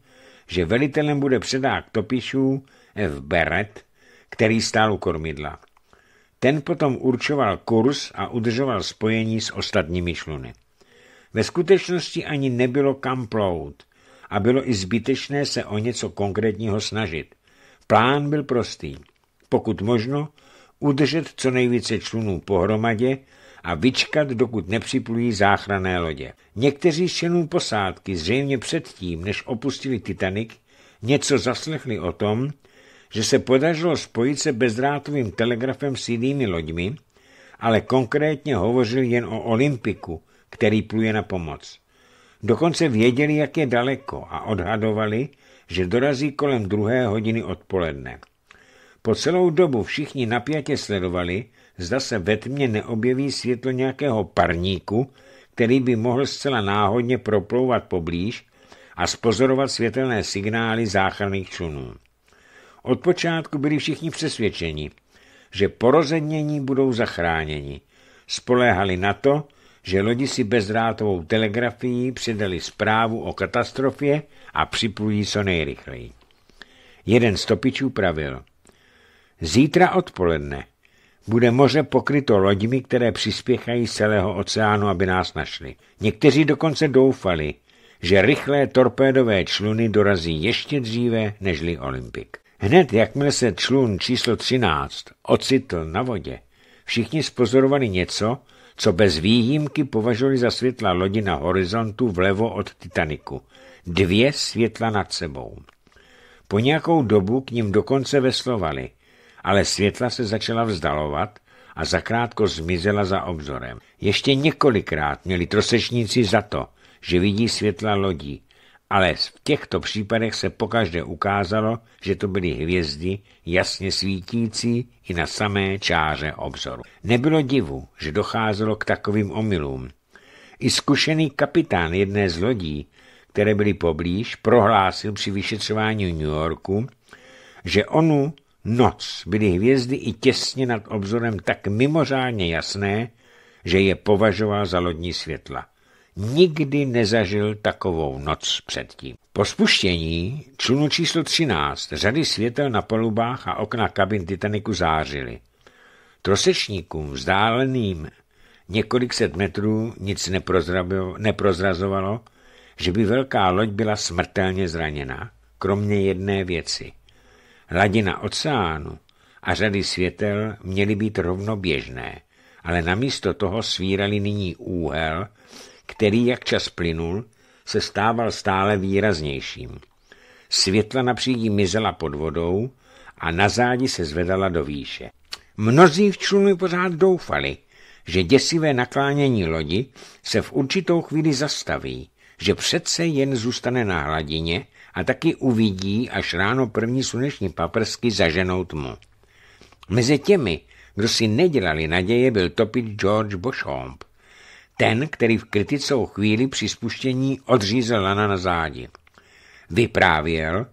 že velitelem bude předák topišů F. Beret, který stál u kormidla. Ten potom určoval kurz a udržoval spojení s ostatními čluny. Ve skutečnosti ani nebylo kam plout a bylo i zbytečné se o něco konkrétního snažit. Plán byl prostý. Pokud možno, udržet co nejvíce člunů pohromadě a vyčkat, dokud nepřiplují záchranné lodě. Někteří z členů posádky zřejmě předtím, než opustili Titanic, něco zaslechli o tom, že se podařilo spojit se bezdrátovým telegrafem s jinými loďmi, ale konkrétně hovořil jen o Olympiku, který pluje na pomoc. Dokonce věděli, jak je daleko a odhadovali, že dorazí kolem druhé hodiny odpoledne. Po celou dobu všichni napjatě sledovali, zda se ve tmě neobjeví světlo nějakého parníku, který by mohl zcela náhodně proplouvat poblíž a spozorovat světelné signály záchranných člunů. Od počátku byli všichni přesvědčeni, že porozenění budou zachráněni. Spoléhali na to, že lodi si bezdrátovou telegrafií předali zprávu o katastrofě a připlují co nejrychleji. Jeden z topičů pravil. Zítra odpoledne bude moře pokryto loďmi, které přispěchají z celého oceánu, aby nás našli. Někteří dokonce doufali, že rychlé torpédové čluny dorazí ještě dříve nežli Olympik. Hned, jakmile se člun číslo 13 ocitl na vodě, všichni spozorovali něco, co bez výjimky považovali za světla lodi na horizontu vlevo od Titaniku. Dvě světla nad sebou. Po nějakou dobu k ním dokonce veslovali, ale světla se začala vzdalovat a zakrátko zmizela za obzorem. Ještě několikrát měli trosečníci za to, že vidí světla lodí, ale v těchto případech se pokaždé ukázalo, že to byly hvězdy, jasně svítící i na samé čáře obzoru. Nebylo divu, že docházelo k takovým omylům. I zkušený kapitán jedné z lodí, které byly poblíž, prohlásil při vyšetřování New Yorku, že onu noc byly hvězdy i těsně nad obzorem tak mimořádně jasné, že je považoval za lodní světla nikdy nezažil takovou noc předtím. Po spuštění člunu číslo 13 řady světel na palubách a okna kabin Titaniku zářily. Trosečníkům vzdáleným několik set metrů nic neprozrazovalo, že by velká loď byla smrtelně zraněna, kromě jedné věci. Hladina oceánu a řady světel měly být rovnoběžné, ale namísto toho svírali nyní úhel který, jak čas plynul, se stával stále výraznějším. Světla na přídi mizela pod vodou a na zádi se zvedala do výše. Mnozí v člunu pořád doufali, že děsivé naklánění lodi se v určitou chvíli zastaví, že přece jen zůstane na hladině a taky uvidí, až ráno první sluneční paprsky zaženou tmu. Mezi těmi, kdo si nedělali naděje, byl topit George Boschamp, ten, který v kritickou chvíli při spuštění odřízl lana na zádi. Vyprávěl,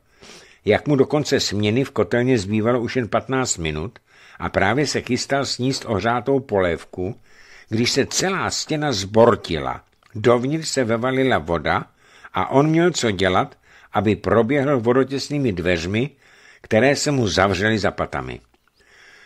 jak mu do konce směny v kotelně zbývalo už jen 15 minut a právě se chystal sníst ohřátou polévku, když se celá stěna zbortila. Dovnitř se vevalila voda a on měl co dělat, aby proběhl vodotěsnými dveřmi, které se mu zavřely za patami.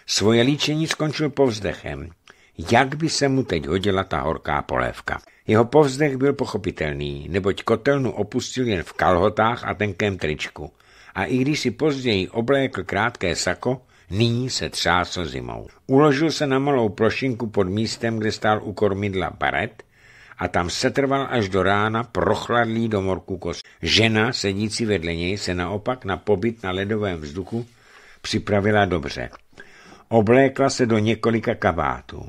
Svoje líčení skončil povzdechem – jak by se mu teď hodila ta horká polévka. Jeho povzdech byl pochopitelný, neboť kotelnu opustil jen v kalhotách a tenkém tričku. A i když si později oblékl krátké sako, nyní se třásl zimou. Uložil se na malou plošinku pod místem, kde stál u kormidla baret a tam setrval až do rána prochladlý do morku kost. Žena, sedící vedle něj, se naopak na pobyt na ledovém vzduchu připravila dobře. Oblékla se do několika kabátů.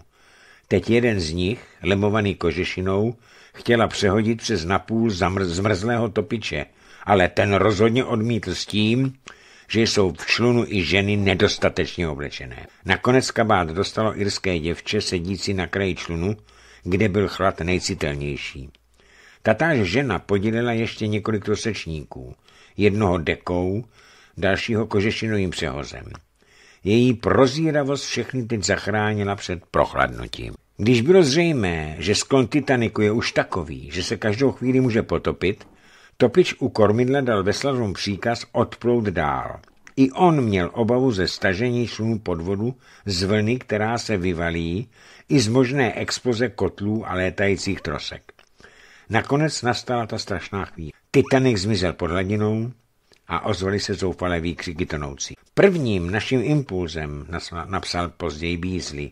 Teď jeden z nich, lemovaný kožešinou, chtěla přehodit přes napůl zamr- zmrzlého topiče, ale ten rozhodně odmítl s tím, že jsou v člunu i ženy nedostatečně oblečené. Nakonec kabát dostalo irské děvče sedící na kraji člunu, kde byl chlad nejcitelnější. Tatáž žena podělila ještě několik losečníků, jednoho dekou, dalšího kožešinovým přehozem. Její prozíravost všechny teď zachránila před prochladnutím. Když bylo zřejmé, že sklon Titaniku je už takový, že se každou chvíli může potopit, topič u kormidla dal veslařům příkaz odplout dál. I on měl obavu ze stažení pod podvodu z vlny, která se vyvalí, i z možné expoze kotlů a létajících trosek. Nakonec nastala ta strašná chvíle. Titanik zmizel pod hladinou, a ozvali se zoufalé výkřiky tonoucí. Prvním naším impulzem, napsal později Bízli,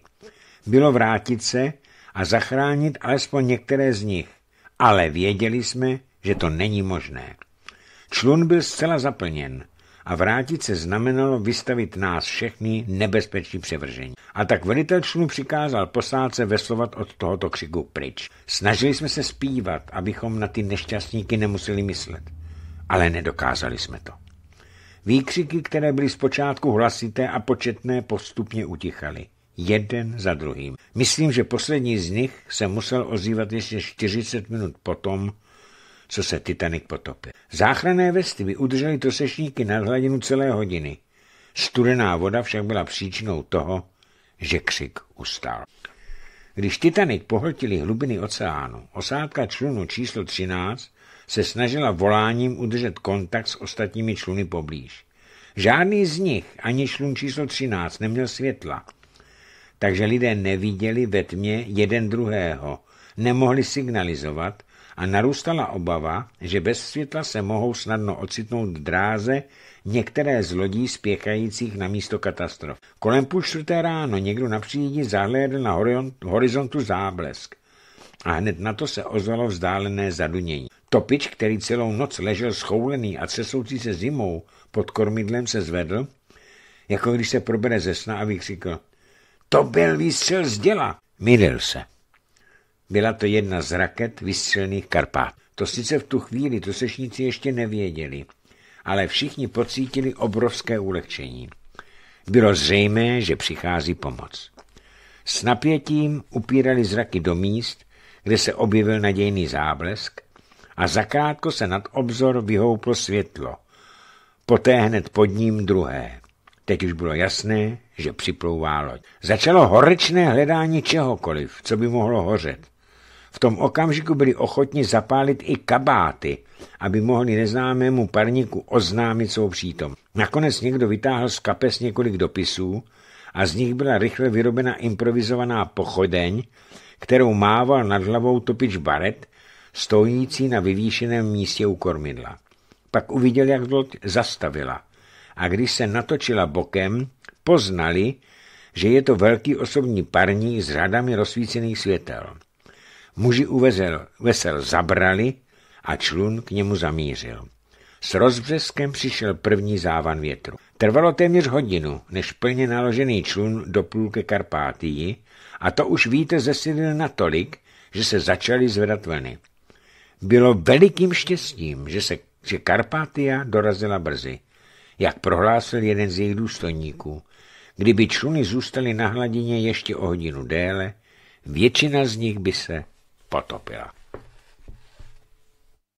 bylo vrátit se a zachránit alespoň některé z nich, ale věděli jsme, že to není možné. Člun byl zcela zaplněn a vrátit se znamenalo vystavit nás všechny nebezpečí převržení. A tak velitel člunu přikázal posádce veslovat od tohoto křiku pryč. Snažili jsme se zpívat, abychom na ty nešťastníky nemuseli myslet ale nedokázali jsme to. Výkřiky, které byly zpočátku hlasité a početné, postupně utichaly. Jeden za druhým. Myslím, že poslední z nich se musel ozývat ještě 40 minut potom, co se Titanic potopil. Záchranné vesty vyudržely trosečníky nad hladinu celé hodiny. Studená voda však byla příčinou toho, že křik ustal. Když Titanic pohltili hlubiny oceánu, osádka člunu číslo 13 se snažila voláním udržet kontakt s ostatními čluny poblíž. Žádný z nich, ani člun číslo 13, neměl světla, takže lidé neviděli ve tmě jeden druhého, nemohli signalizovat a narůstala obava, že bez světla se mohou snadno ocitnout v dráze některé z lodí spěchajících na místo katastrof. Kolem půl čtvrté ráno někdo na přídi zahlédl na horizontu záblesk a hned na to se ozvalo vzdálené zadunění. Topič, který celou noc ležel schoulený a třesoucí se zimou pod kormidlem, se zvedl, jako když se probere ze sna a vykřikl. To byl výstřel z děla! Mýlil se. Byla to jedna z raket vystřelných Karpát. To sice v tu chvíli to sešníci ještě nevěděli, ale všichni pocítili obrovské ulehčení. Bylo zřejmé, že přichází pomoc. S napětím upírali zraky do míst, kde se objevil nadějný záblesk a zakrátko se nad obzor vyhouplo světlo. Poté hned pod ním druhé. Teď už bylo jasné, že připlouvá loď. Začalo horečné hledání čehokoliv, co by mohlo hořet. V tom okamžiku byli ochotni zapálit i kabáty, aby mohli neznámému parníku oznámit svou přítom. Nakonec někdo vytáhl z kapes několik dopisů a z nich byla rychle vyrobena improvizovaná pochodeň, kterou mával nad hlavou topič baret, stojící na vyvýšeném místě u kormidla. Pak uviděl, jak loď zastavila a když se natočila bokem, poznali, že je to velký osobní parní s řadami rozsvícených světel. Muži u vezel, vesel zabrali a člun k němu zamířil. S rozbřeskem přišel první závan větru. Trvalo téměř hodinu, než plně naložený člun doplul ke Karpátii a to už víte zesilil natolik, že se začaly zvedat vlny. Bylo velikým štěstím, že se že Karpatia dorazila brzy, jak prohlásil jeden z jejich důstojníků. Kdyby čluny zůstaly na hladině ještě o hodinu déle, většina z nich by se potopila.